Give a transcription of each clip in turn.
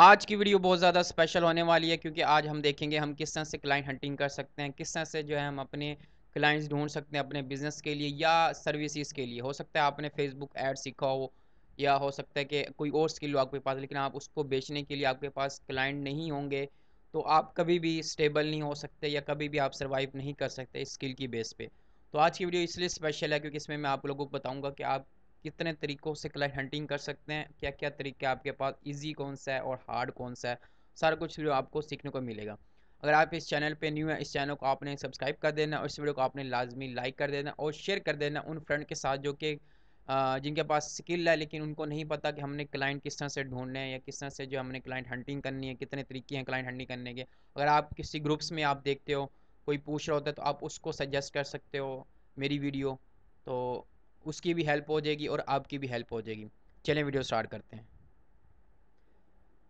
आज की वीडियो बहुत ज़्यादा स्पेशल होने वाली है क्योंकि आज हम देखेंगे हम किस तरह से क्लाइंट हंटिंग कर सकते हैं किस तरह से जो है हम अपने क्लाइंट्स ढूंढ सकते हैं अपने बिज़नेस के लिए या सर्विसेज के लिए हो सकता है आपने फेसबुक एड सीखा हो या हो सकता है कि कोई और स्किल हो आपके पास लेकिन आप उसको बेचने के लिए आपके पास क्लाइंट नहीं होंगे तो आप कभी भी स्टेबल नहीं हो सकते या कभी भी आप सर्वाइव नहीं कर सकते स्किल की बेस पर तो आज की वीडियो इसलिए स्पेशल है क्योंकि इसमें मैं आप लोगों को बताऊँगा कि आप कितने तरीक़ों से क्लाइट हंटिंग कर सकते हैं क्या क्या तरीके आपके पास इजी कौन सा है और हार्ड कौन सा है सारा कुछ वीडियो आपको सीखने को मिलेगा अगर आप इस चैनल पे न्यू हैं इस चैनल को आपने सब्सक्राइब कर देना और इस वीडियो को आपने लाजमी लाइक कर देना और शेयर कर देना उन फ्रेंड के साथ जो कि जिनके पास स्किल है लेकिन उनको नहीं पता कि हमने क्लाइंट किस तरह से ढूंढने हैं या किस तरह से जो हमने क्लाइंट हंटिंग करनी है कितने तरीके हैं क्लाइंट हंटिंग करने के अगर आप किसी ग्रुप्स में आप देखते हो कोई पूछ रहा होता है तो आप उसको सजेस्ट कर सकते हो मेरी वीडियो तो उसकी भी हेल्प हो जाएगी और आपकी भी हेल्प हो जाएगी चलें वीडियो स्टार्ट करते हैं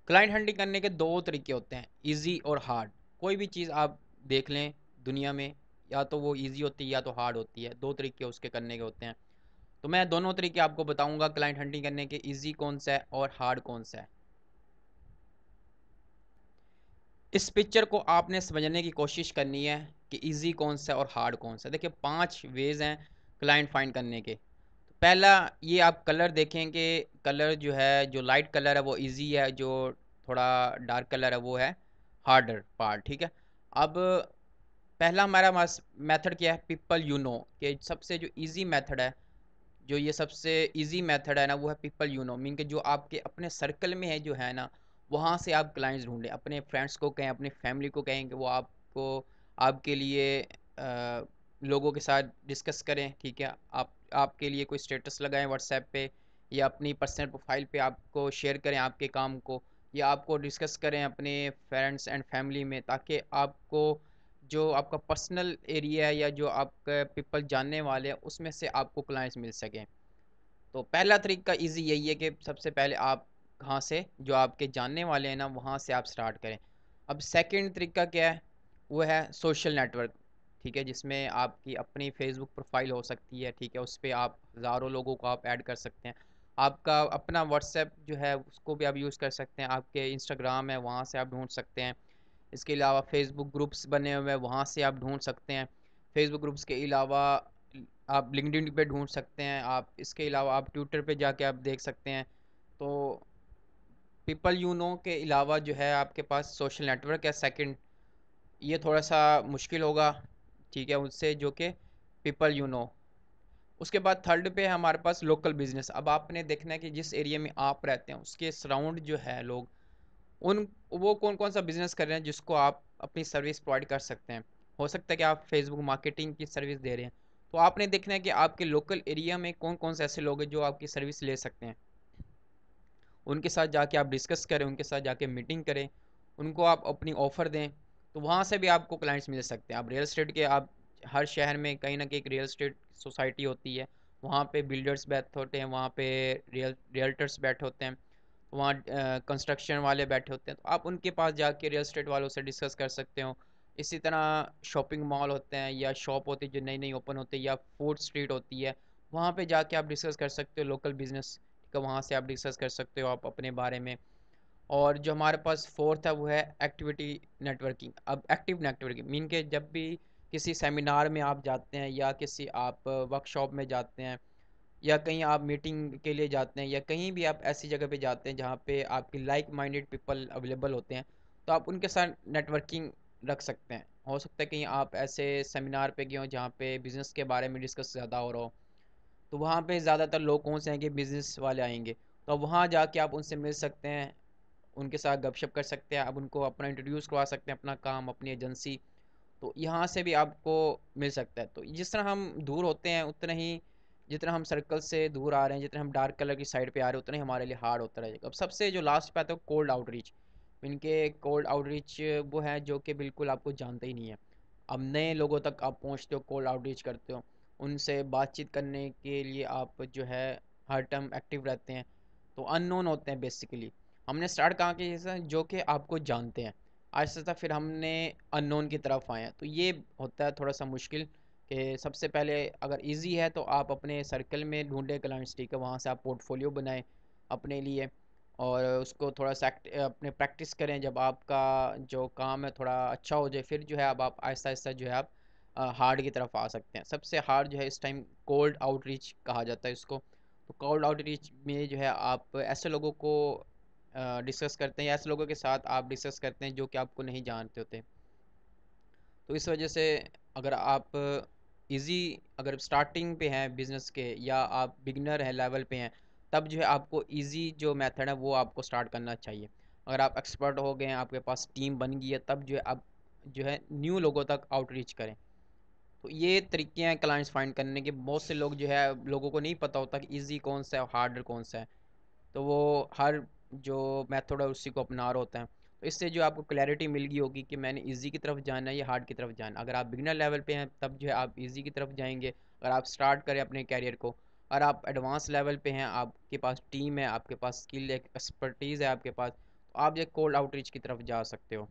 क्लाइंट हंडिंग करने के दो तरीके होते हैं इजी और हार्ड कोई भी चीज़ आप देख लें दुनिया में या तो वो इजी होती है या तो हार्ड होती है दो तरीके उसके करने के होते हैं तो मैं दोनों तरीके आपको बताऊंगा क्लाइंट हंटिंग करने के इजी कौन सा है और हार्ड कौन सा है इस पिक्चर को आपने समझने की कोशिश करनी है कि इजी कौन सा है और हार्ड कौन सा है देखिए पांच वेज हैं क्लाइंट फाइंड करने के पहला ये आप कलर देखें कि कलर जो है जो लाइट कलर है वो इजी है जो थोड़ा डार्क कलर है वो है हार्डर पार्ट ठीक है अब पहला हमारा मेथड क्या है पीपल यू नो कि सबसे जो इजी मेथड है जो ये सबसे इजी मेथड है ना वो है पीपल यू नो मीन के जो आपके अपने सर्कल में है जो है ना वहाँ से आप क्लाइंट्स ढूंढें अपने फ्रेंड्स को कहें अपने फैमिली को कहें कि वो आपको आपके लिए आ, लोगों के साथ डिस्कस करें ठीक है आप आपके लिए कोई स्टेटस लगाएं व्हाट्सएप पे या अपनी पर्सनल प्रोफाइल पे आपको शेयर करें आपके काम को या आपको डिस्कस करें अपने फ्रेंड्स एंड फैमिली में ताकि आपको जो आपका पर्सनल एरिया है या जो आपके पीपल जानने वाले हैं उसमें से आपको क्लाइंट्स मिल सकें तो पहला तरीका इजी यही है कि सबसे पहले आप कहाँ से जो आपके जानने वाले हैं ना वहाँ से आप स्टार्ट करें अब सेकंड तरीका क्या है वो है सोशल नेटवर्क ठीक है जिसमें आपकी अपनी फेसबुक प्रोफाइल हो सकती है ठीक है उस पर आप हज़ारों लोगों को आप ऐड कर सकते हैं आपका अपना व्हाट्सएप जो है उसको भी आप यूज़ कर सकते हैं आपके इंस्टाग्राम है वहाँ से आप ढूंढ सकते हैं इसके अलावा फेसबुक ग्रुप्स बने हुए हैं वहाँ से आप ढूंढ सकते हैं फेसबुक ग्रुप्स के अलावा आप लिंकड पे ढूंढ सकते हैं आप इसके अलावा आप ट्विटर पे जाके आप देख सकते हैं तो पीपल यू नो के अलावा जो है आपके पास सोशल नेटवर्क है सेकंड ये थोड़ा सा मुश्किल होगा ठीक है उससे जो कि पीपल यू नो उसके बाद थर्ड पे है हमारे पास लोकल बिजनेस अब आपने देखना है कि जिस एरिया में आप रहते हैं उसके सराउंड जो है लोग उन वो कौन कौन सा बिज़नेस कर रहे हैं जिसको आप अपनी सर्विस प्रोवाइड कर सकते हैं हो सकता है कि आप फेसबुक मार्केटिंग की सर्विस दे रहे हैं तो आपने देखना है कि आपके लोकल एरिया में कौन कौन से ऐसे लोग हैं जो आपकी सर्विस ले सकते हैं उनके साथ जाके आप डिस्कस करें उनके साथ जाके मीटिंग करें उनको आप अपनी ऑफ़र दें तो वहाँ से भी आपको क्लाइंट्स मिल सकते हैं आप रियल स्टेट के आप हर शहर में कहीं ना कहीं एक रियल स्टेट सोसाइटी होती है वहाँ पे बिल्डर्स बैठे होते हैं वहाँ पे रियल रियल्टर्स बैठे होते हैं वहाँ कंस्ट्रक्शन वाले बैठे होते हैं तो आप उनके पास जाके रियल स्टेट वालों से डिस्कस कर सकते हो इसी तरह शॉपिंग मॉल होते हैं या शॉप होती है जो नई नई ओपन होती है या फूड स्ट्रीट होती है वहाँ पे जाके आप डिस्कस कर सकते हो लोकल बिजनेस का वहाँ से आप डिस्कस कर सकते हो आप अपने बारे में और जो हमारे पास फोर्थ है वो है एक्टिविटी नेटवर्किंग अब एक्टिव नेटवर्किंग मीन के जब भी किसी सेमिनार में आप जाते हैं या किसी आप वर्कशॉप में जाते हैं या कहीं आप मीटिंग के लिए जाते हैं या कहीं भी आप ऐसी जगह पे जाते हैं जहाँ पे आपकी लाइक माइंडेड पीपल अवेलेबल होते हैं तो आप उनके साथ नेटवर्किंग रख सकते हैं हो सकता है कहीं आप ऐसे सेमिनार पे गए हों जहाँ पे बिज़नेस के बारे में डिस्कस ज़्यादा हो रहा हो तो वहाँ पे ज़्यादातर लोग कौन से हैं कि बिज़नेस वाले आएंगे तो वहाँ जाके आप उनसे मिल सकते हैं उनके साथ गपशप कर सकते हैं आप उनको अपना इंट्रोड्यूस करवा सकते हैं अपना काम अपनी एजेंसी तो यहाँ से भी आपको मिल सकता है तो जिस तरह हम दूर होते हैं उतना ही जितना हम सर्कल से दूर आ रहे हैं जितना हम डार्क कलर की साइड पे आ रहे हैं उतना ही हमारे लिए हार्ड होता रहेगा अब सबसे जो लास्ट पे आता है कोल्ड आउटरीच इनके कोल्ड आउटरीच वो है जो कि बिल्कुल आपको जानते ही नहीं है अब नए लोगों तक आप पहुँचते हो कोल्ड आउटरीच करते हो उनसे बातचीत करने के लिए आप जो है हर टाइम एक्टिव रहते हैं तो अननोन होते हैं बेसिकली हमने स्टार्ट कहाँ के जैसे जो कि आपको जानते हैं आहिस्ता तो फिर हमने अननोन की तरफ आए हैं तो ये होता है थोड़ा सा मुश्किल कि सबसे पहले अगर इजी है तो आप अपने सर्कल में ढूंढे क्लाइंट्स ठीक है वहाँ से आप पोर्टफोलियो बनाएं अपने लिए और उसको थोड़ा सा अपने प्रैक्टिस करें जब आपका जो काम है थोड़ा अच्छा हो जाए फिर जो है अब आप आहिस्ता आहिस्ता जो है आप हार्ड की तरफ आ सकते हैं सबसे हार्ड जो है इस टाइम कोल्ड आउटरीच कहा जाता है इसको तो कोल्ड आउटरीच में जो है आप ऐसे लोगों को डिस्कस करते हैं या ऐसे लोगों के साथ आप डिस्कस करते हैं जो कि आपको नहीं जानते होते तो इस वजह से अगर आप इजी अगर स्टार्टिंग पे हैं बिज़नेस के या आप बिगनर हैं लेवल पे हैं तब जो है आपको इजी जो मेथड है वो आपको स्टार्ट करना चाहिए अगर आप एक्सपर्ट हो गए हैं आपके पास टीम बन गई है तब जो है आप जो है न्यू लोगों तक आउटरीच करें तो ये तरीके हैं क्लाइंट्स फाइंड करने के बहुत से लोग जो है लोगों को नहीं पता होता कि ईजी कौन सा है हार्ड कौन सा है तो वो हर जो मेथड है उसी को अपना रहे होते हैं तो इससे जो आपको क्लैरिटी मिल गई होगी कि मैंने ईजी की तरफ जाना है या हार्ड की तरफ जाना अगर आप बिगनर लेवल पे हैं तब जो है आप ईजी की तरफ जाएंगे अगर आप स्टार्ट करें अपने कैरियर को और आप एडवांस लेवल पे हैं आपके पास टीम है आपके पास स्किल एक्सपर्टीज़ है आपके पास तो आप जो कोल्ड आउटरीच की तरफ जा सकते हो